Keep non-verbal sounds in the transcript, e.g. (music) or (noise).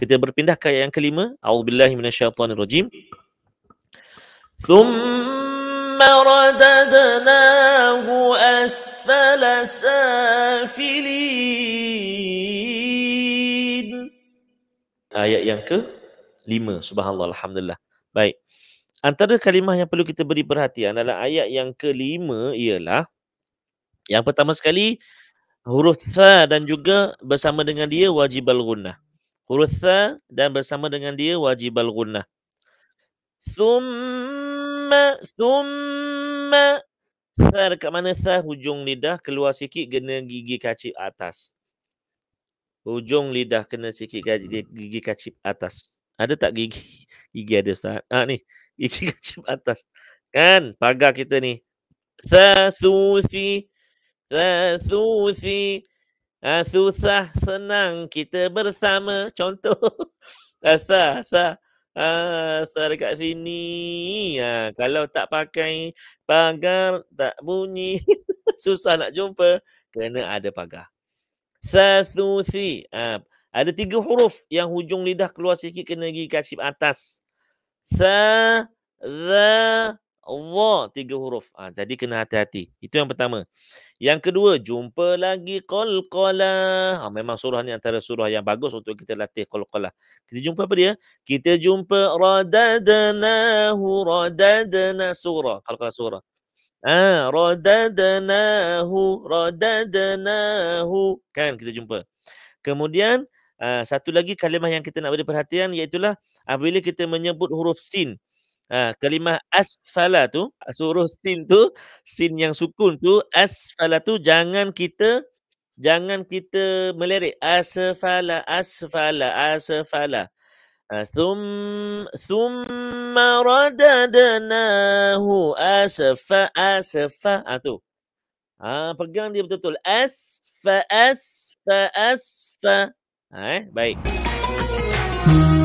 Kita berpindah ke ayat yang kelima. A'udzubillahi minasyaitonirrajim. Thumma radadnahu asfala safilin. Ayat yang ke lima. Subhanallah. Alhamdulillah. Baik. Antara kalimah yang perlu kita beri perhatian adalah ayat yang kelima ialah yang pertama sekali huruf tha dan juga bersama dengan dia wajib al-gunnah. Huruf tha dan bersama dengan dia wajib al-gunnah. Thumma, thumma. Tha dekat mana tha? Hujung lidah keluar sikit kena gigi kacip atas. Hujung lidah kena sikit gigi, hmm. gigi kacip atas. Ada tak gigi? Gigi ada Ustaz. Ha ni, gigi (laughs) kacip atas. Kan pagar kita ni. Tha, thu, fi. Sesusi eh, Susah senang kita bersama Contoh (laughs) Asah Asah eh, Asah dekat sini eh, Kalau tak pakai pagar Tak bunyi (laughs) Susah nak jumpa Kena ada pagar Sesusi ha, Ada tiga huruf yang hujung lidah keluar sikit Kena pergi kasih atas Sa Za Allah tiga huruf. Ha, jadi kena hati-hati. Itu yang pertama. Yang kedua, jumpa lagi qalqalah. Ha, ah, memang surah ni antara surah yang bagus untuk kita latih qalqalah. Kita jumpa apa dia? Kita jumpa radadnahu radadna surah. Qalqalah surah. Ah, ha, radadnahu radadnahu. Kan kita jumpa. Kemudian uh, satu lagi kalimah yang kita nak beri perhatian iaitu apabila kita menyebut huruf sin. Ha, kalimah asfala tu, suruh sin tu, sin yang sukun tu, asfala tu jangan kita jangan kita melirik asfala asfala asfala. Ha, thum thumma radadnahu asfa asfa ha, tu. Ha, pegang dia betul-betul asfa asfa asfa. Ha, eh? baik. Hmm.